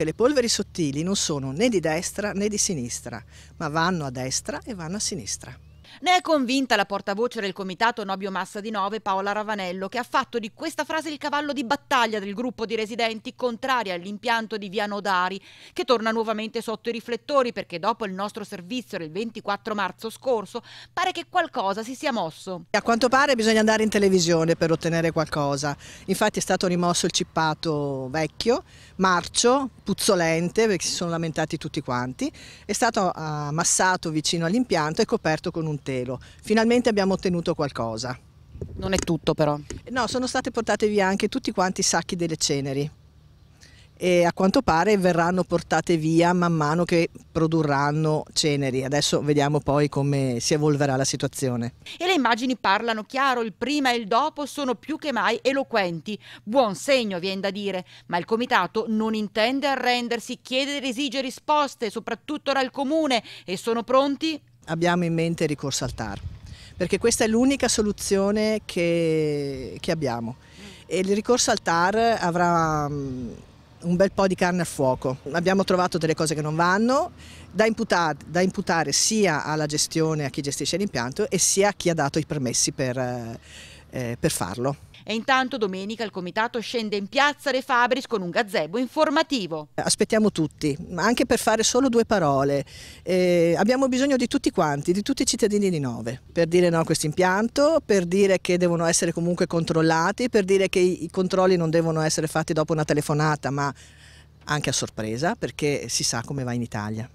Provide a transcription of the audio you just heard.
Le polveri sottili non sono né di destra né di sinistra, ma vanno a destra e vanno a sinistra. Ne è convinta la portavoce del comitato Nobio Massa di Nove, Paola Ravanello, che ha fatto di questa frase il cavallo di battaglia del gruppo di residenti contraria all'impianto di Via Nodari, che torna nuovamente sotto i riflettori perché dopo il nostro servizio del 24 marzo scorso pare che qualcosa si sia mosso. A quanto pare bisogna andare in televisione per ottenere qualcosa. Infatti è stato rimosso il cippato vecchio, marcio, puzzolente, perché si sono lamentati tutti quanti, è stato eh, ammassato vicino all'impianto e coperto con un Montelo. Finalmente abbiamo ottenuto qualcosa. Non è tutto però. No, sono state portate via anche tutti quanti i sacchi delle ceneri e a quanto pare verranno portate via man mano che produrranno ceneri. Adesso vediamo poi come si evolverà la situazione. E le immagini parlano chiaro, il prima e il dopo sono più che mai eloquenti. Buon segno, viene da dire, ma il comitato non intende arrendersi, chiede ed esige risposte, soprattutto dal comune e sono pronti abbiamo in mente il ricorso al TAR, perché questa è l'unica soluzione che, che abbiamo. E il ricorso al TAR avrà mm, un bel po' di carne al fuoco. Abbiamo trovato delle cose che non vanno, da imputare, da imputare sia alla gestione, a chi gestisce l'impianto, e sia a chi ha dato i permessi per eh, eh, per farlo. E intanto domenica il comitato scende in piazza De Fabris con un gazebo informativo. Aspettiamo tutti, ma anche per fare solo due parole. Eh, abbiamo bisogno di tutti quanti, di tutti i cittadini di Nove, per dire no a questo impianto, per dire che devono essere comunque controllati, per dire che i, i controlli non devono essere fatti dopo una telefonata, ma anche a sorpresa, perché si sa come va in Italia.